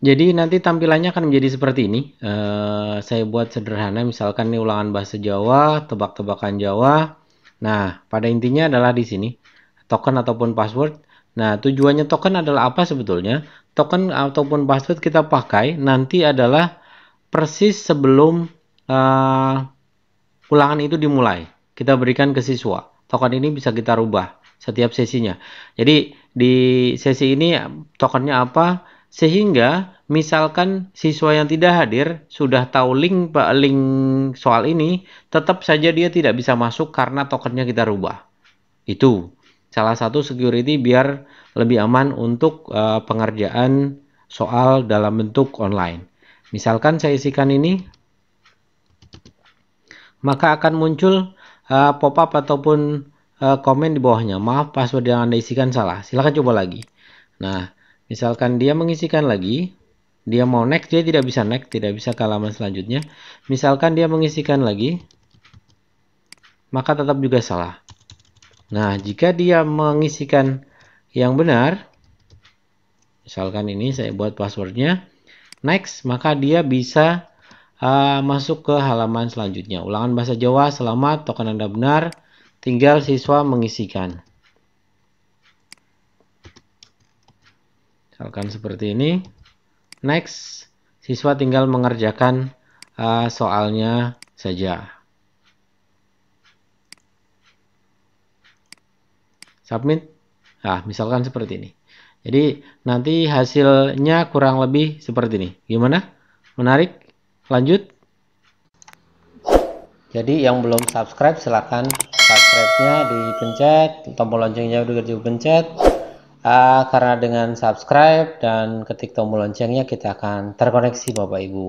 Jadi nanti tampilannya akan menjadi seperti ini. Eh, saya buat sederhana, misalkan ini ulangan bahasa Jawa, tebak-tebakan Jawa. Nah, pada intinya adalah di sini token ataupun password. Nah, tujuannya token adalah apa sebetulnya? Token ataupun password kita pakai nanti adalah persis sebelum uh, ulangan itu dimulai. Kita berikan ke siswa. Token ini bisa kita rubah setiap sesinya. Jadi di sesi ini tokennya apa? Sehingga misalkan siswa yang tidak hadir sudah tahu link link soal ini, tetap saja dia tidak bisa masuk karena tokennya kita rubah. Itu salah satu security biar lebih aman untuk uh, pengerjaan soal dalam bentuk online. Misalkan saya isikan ini, maka akan muncul uh, pop-up ataupun uh, komen di bawahnya. Maaf, password yang Anda isikan salah. Silahkan coba lagi. Nah, Misalkan dia mengisikan lagi, dia mau next, dia tidak bisa next, tidak bisa ke halaman selanjutnya. Misalkan dia mengisikan lagi, maka tetap juga salah. Nah, jika dia mengisikan yang benar, misalkan ini saya buat passwordnya, next, maka dia bisa uh, masuk ke halaman selanjutnya. Ulangan bahasa Jawa, selamat, token Anda benar, tinggal siswa mengisikan. Misalkan seperti ini. Next, siswa tinggal mengerjakan uh, soalnya saja. Submit. Nah, misalkan seperti ini. Jadi nanti hasilnya kurang lebih seperti ini. Gimana? Menarik? Lanjut. Jadi yang belum subscribe silahkan subscribe-nya dipencet, tombol loncengnya udah dipencet, uh, karena dengan subscribe dan ketik tombol loncengnya kita akan terkoneksi Bapak Ibu.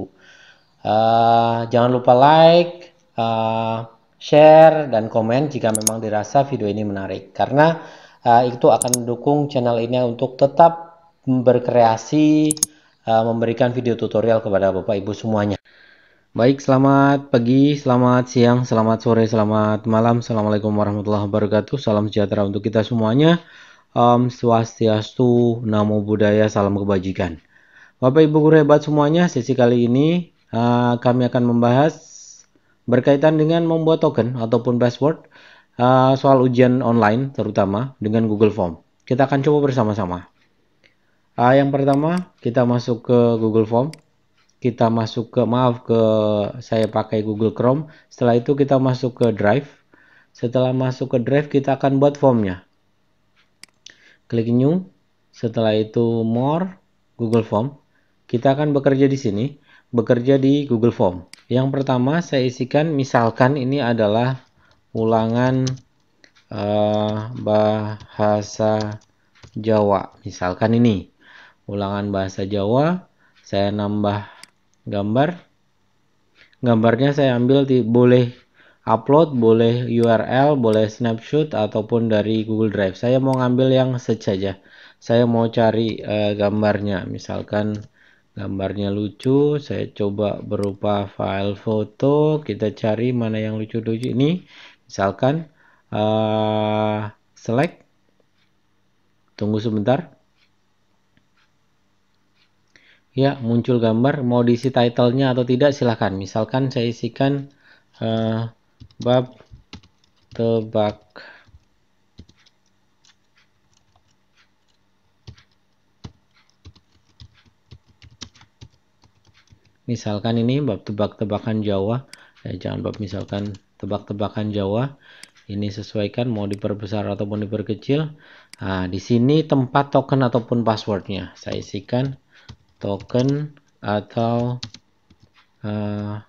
Uh, jangan lupa like, uh, share, dan komen jika memang dirasa video ini menarik. Karena uh, itu akan mendukung channel ini untuk tetap berkreasi, uh, memberikan video tutorial kepada Bapak Ibu semuanya. Baik, selamat pagi, selamat siang, selamat sore, selamat malam. Assalamualaikum warahmatullahi wabarakatuh. Salam sejahtera untuk kita semuanya. Om Swastiastu, Namo Buddhaya, Salam Kebajikan. Bapak Ibu guru hebat semuanya, sesi kali ini uh, kami akan membahas berkaitan dengan membuat token ataupun password uh, soal ujian online terutama dengan Google Form. Kita akan coba bersama-sama. Uh, yang pertama, kita masuk ke Google Form. Kita masuk ke maaf ke saya pakai Google Chrome. Setelah itu kita masuk ke Drive. Setelah masuk ke Drive, kita akan buat formnya klik new, setelah itu more Google Form. Kita akan bekerja di sini, bekerja di Google Form. Yang pertama saya isikan misalkan ini adalah ulangan uh, bahasa Jawa. Misalkan ini ulangan bahasa Jawa, saya nambah gambar. Gambarnya saya ambil di boleh upload, boleh URL, boleh snapshot ataupun dari Google Drive. Saya mau ngambil yang search saja. Saya mau cari uh, gambarnya, misalkan gambarnya lucu, saya coba berupa file foto, kita cari mana yang lucu-lucu ini. Misalkan uh, select. Tunggu sebentar. Ya, muncul gambar. Mau diisi titlenya atau tidak silahkan. Misalkan saya isikan uh, Bab tebak. Misalkan ini bab tebak-tebakan Jawa. Eh, jangan bab misalkan tebak-tebakan Jawa. Ini sesuaikan mau diperbesar ataupun diperkecil. Nah, di sini tempat token ataupun passwordnya. Saya isikan token atau uh,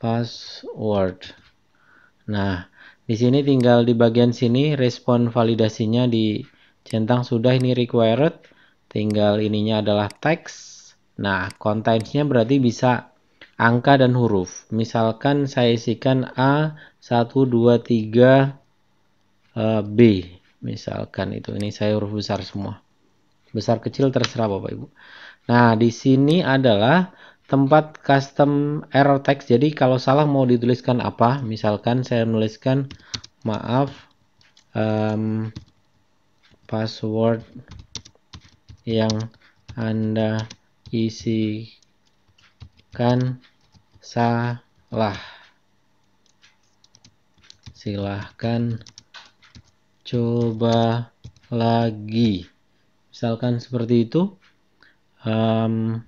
password. Nah, di sini tinggal di bagian sini respon validasinya di centang sudah ini required. Tinggal ininya adalah text. Nah, contentsnya berarti bisa angka dan huruf. Misalkan saya isikan A 1 2 3 B. Misalkan itu ini saya huruf besar semua. Besar kecil terserah Bapak Ibu. Nah, di sini adalah tempat custom error text jadi kalau salah mau dituliskan apa misalkan saya menuliskan maaf um, password yang anda isikan salah silahkan coba lagi misalkan seperti itu um,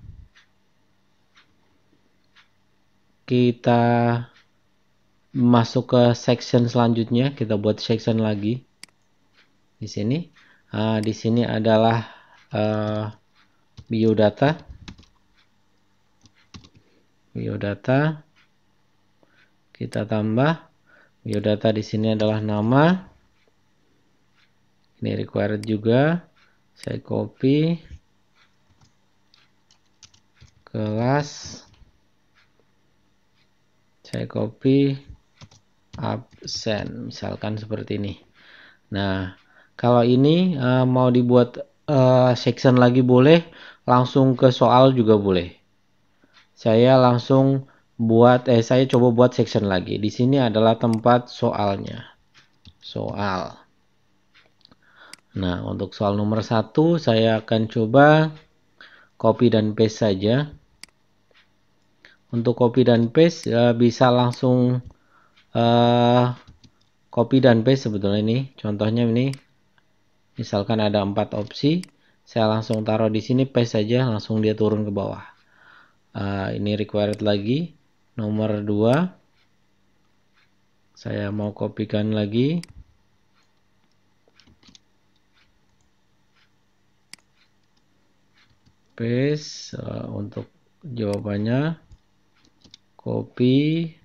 kita masuk ke section selanjutnya kita buat section lagi di sini uh, di sini adalah uh, biodata biodata kita tambah biodata di sini adalah nama ini required juga saya copy kelas saya copy absen misalkan seperti ini nah kalau ini uh, mau dibuat uh, section lagi boleh langsung ke soal juga boleh saya langsung buat eh saya coba buat section lagi di sini adalah tempat soalnya soal nah untuk soal nomor satu saya akan coba copy dan paste saja untuk copy dan paste ya bisa langsung uh, eh, copy dan paste sebetulnya ini contohnya ini misalkan ada empat opsi saya langsung taruh di sini paste saja langsung dia turun ke bawah uh, ini required lagi nomor 2 saya mau kopikan lagi paste uh, untuk jawabannya copy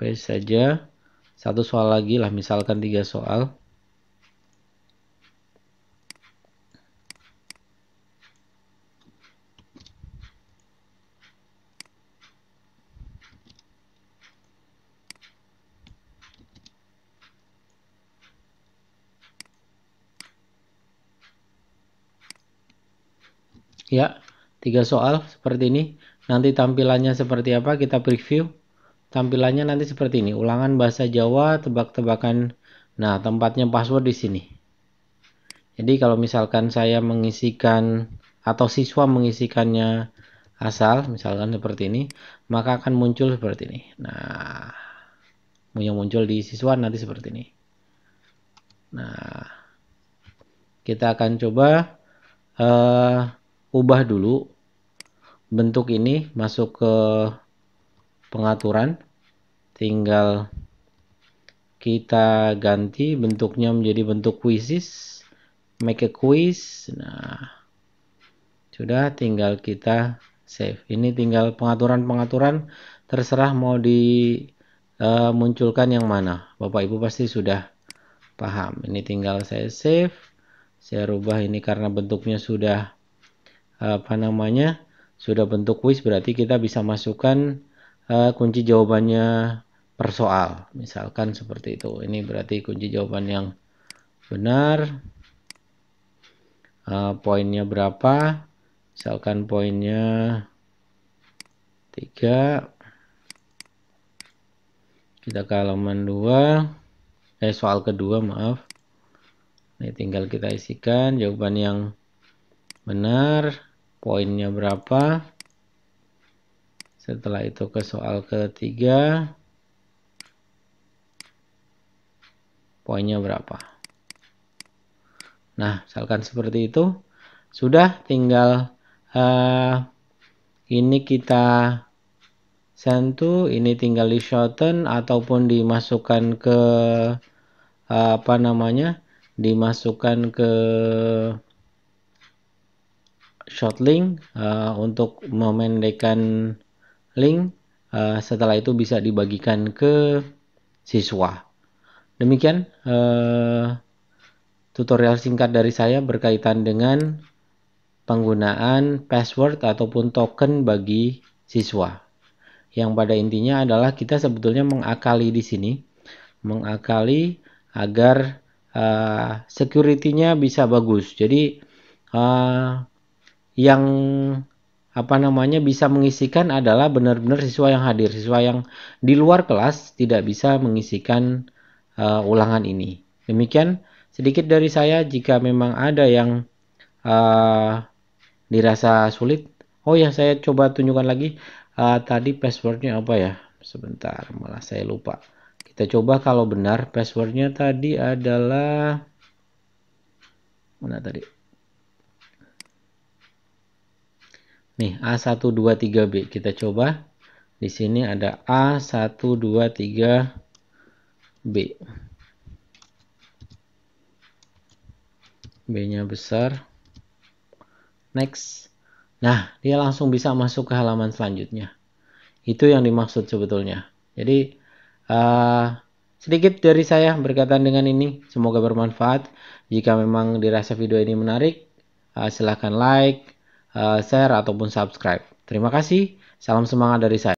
paste saja satu soal lagi lah misalkan tiga soal ya tiga soal seperti ini Nanti tampilannya seperti apa kita preview. Tampilannya nanti seperti ini, ulangan bahasa Jawa, tebak-tebakan. Nah, tempatnya password di sini. Jadi kalau misalkan saya mengisikan atau siswa mengisikannya asal, misalkan seperti ini, maka akan muncul seperti ini. Nah, yang muncul di siswa nanti seperti ini. Nah, kita akan coba uh, ubah dulu bentuk ini masuk ke pengaturan tinggal kita ganti bentuknya menjadi bentuk quizzes make a quiz nah sudah tinggal kita save ini tinggal pengaturan-pengaturan terserah mau dimunculkan eh, uh, yang mana Bapak Ibu pasti sudah paham ini tinggal saya save saya rubah ini karena bentuknya sudah apa namanya sudah bentuk kuis berarti kita bisa masukkan uh, kunci jawabannya per soal misalkan seperti itu ini berarti kunci jawaban yang benar uh, poinnya berapa misalkan poinnya 3 kita ke halaman 2 eh soal kedua maaf ini tinggal kita isikan jawaban yang benar poinnya berapa setelah itu ke soal ketiga poinnya berapa nah misalkan seperti itu sudah tinggal uh, ini kita sentuh ini tinggal di shorten ataupun dimasukkan ke eh, apa namanya dimasukkan ke short link uh, untuk memendekkan link uh, setelah itu bisa dibagikan ke siswa demikian uh, tutorial singkat dari saya berkaitan dengan penggunaan password ataupun token bagi siswa yang pada intinya adalah kita sebetulnya mengakali di sini mengakali agar uh, security-nya bisa bagus jadi uh, yang apa namanya bisa mengisikan adalah benar-benar siswa yang hadir, siswa yang di luar kelas tidak bisa mengisikan uh, ulangan ini. Demikian sedikit dari saya jika memang ada yang uh, dirasa sulit. Oh ya, saya coba tunjukkan lagi uh, tadi passwordnya apa ya? Sebentar, malah saya lupa. Kita coba kalau benar passwordnya tadi adalah mana tadi? Nih, A123B kita coba. Di sini ada A123B. B-nya besar. Next. Nah, dia langsung bisa masuk ke halaman selanjutnya. Itu yang dimaksud sebetulnya. Jadi, uh, sedikit dari saya berkaitan dengan ini. Semoga bermanfaat. Jika memang dirasa video ini menarik, uh, eh, silahkan like, Eh, share ataupun subscribe. Terima kasih. Salam semangat dari saya.